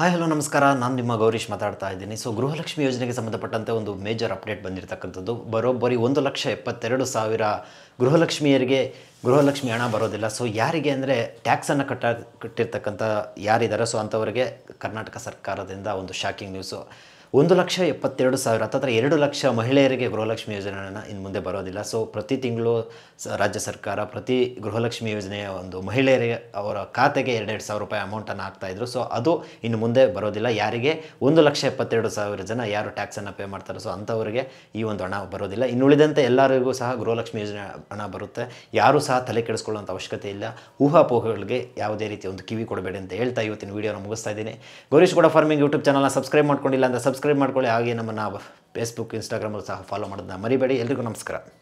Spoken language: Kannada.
ಹಾಯ್ ಹಲೋ ನಮಸ್ಕಾರ ನಾನು ನಿಮ್ಮ ಗೌರೀಶ್ ಮಾತಾಡ್ತಾ ಇದ್ದೀನಿ ಸೊ ಗೃಹಲಕ್ಷ್ಮಿ ಯೋಜನೆಗೆ ಸಂಬಂಧಪಟ್ಟಂತೆ ಒಂದು ಮೇಜರ್ ಅಪ್ಡೇಟ್ ಬಂದಿರತಕ್ಕಂಥದ್ದು ಬರೋಬ್ಬರಿ ಒಂದು ಲಕ್ಷ ಎಪ್ಪತ್ತೆರಡು ಸಾವಿರ ಗೃಹಲಕ್ಷ್ಮಿಯರಿಗೆ ಗೃಹಲಕ್ಷ್ಮಿ ಹಣ ಬರೋದಿಲ್ಲ ಸೊ ಯಾರಿಗೆ ಅಂದರೆ ಟ್ಯಾಕ್ಸನ್ನು ಕಟ್ಟ ಕಟ್ಟಿರ್ತಕ್ಕಂಥ ಯಾರಿದ್ದಾರೆ ಸೊ ಅಂಥವರಿಗೆ ಕರ್ನಾಟಕ ಸರ್ಕಾರದಿಂದ ಒಂದು ಶಾಕಿಂಗ್ ನ್ಯೂಸು ಒಂದು ಲಕ್ಷ ಎಪ್ಪತ್ತೆರಡು ಸಾವಿರ ಹತ್ತತ್ರ ಎರಡು ಲಕ್ಷ ಮಹಿಳೆಯರಿಗೆ ಗೃಹಲಕ್ಷ್ಮಿ ಯೋಜನೆಯನ್ನು ಇನ್ನು ಮುಂದೆ ಬರೋದಿಲ್ಲ ಸೊ ಪ್ರತಿ ತಿಂಗಳು ರಾಜ್ಯ ಸರ್ಕಾರ ಪ್ರತಿ ಗೃಹಲಕ್ಷ್ಮಿ ಯೋಜನೆಯ ಒಂದು ಮಹಿಳೆಯರಿಗೆ ಅವರ ಖಾತೆಗೆ ಎರಡೆರಡು ಸಾವಿರ ರೂಪಾಯಿ ಅಮೌಂಟನ್ನು ಹಾಕ್ತಾಯಿದ್ರು ಸೊ ಅದು ಇನ್ನು ಮುಂದೆ ಬರೋದಿಲ್ಲ ಯಾರಿಗೆ ಒಂದು ಲಕ್ಷ ಎಪ್ಪತ್ತೆರಡು ಸಾವಿರ ಜನ ಯಾರು ಟ್ಯಾಕ್ಸನ್ನು ಪೇ ಮಾಡ್ತಾರೋ ಸೊ ಅಂಥವರಿಗೆ ಈ ಒಂದು ಹಣ ಬರೋದಿಲ್ಲ ಇನ್ನುಳಿದಂತೆ ಎಲ್ಲರಿಗೂ ಸಹ ಗೃಹಲಕ್ಷ್ಮಿ ಯೋಜನೆ ಹಣ ಬರುತ್ತೆ ಯಾರೂ ಸಹ ತಲೆ ಕೆಡಿಸ್ಕೊಳ್ಳುವಂಥ ಅವಶ್ಯಕತೆ ಇಲ್ಲ ಊಹಾಪೋಹಗಳಿಗೆ ಯಾವುದೇ ರೀತಿ ಒಂದು ಕಿವಿ ಕೊಡಬೇಡಿ ಅಂತ ಹೇಳ್ತಾ ಇವತ್ತಿನ ವೀಡಿಯೋನ ಮುಗಿಸ್ತಾ ಇದ್ದೀನಿ ಗೌರೀಶ್ ಕೂಡ ಫಾರ್ಮಿಂಗ್ ಯೂಟ್ಯೂಬ್ ಚಾನಲ್ನ ಸಬ್ಸ್ಕ್ರೈಬ್ ಮಾಡ್ಕೊಂಡಿಲ್ಲ ಅಂದರೆ ಸಬ್ಸ್ಕ್ರೈಬ್ ಸಬ್ಸ್ಕ್ರೈಬ್ ಮಾಡ್ಕೊಳ್ಳಿ ಹಾಗೆ ನಮ್ಮನ್ನು ಫೇಸ್ಬುಕ್ ಇನ್ಸ್ಟಾಗ್ರಾಮಲ್ಲಿ ಸಹ ಫಾಲೋ ಮಾಡೋದನ್ನ ಮರಿಬೇಡಿ ಎಲ್ರಿಗೂ ನಮಸ್ಕಾರ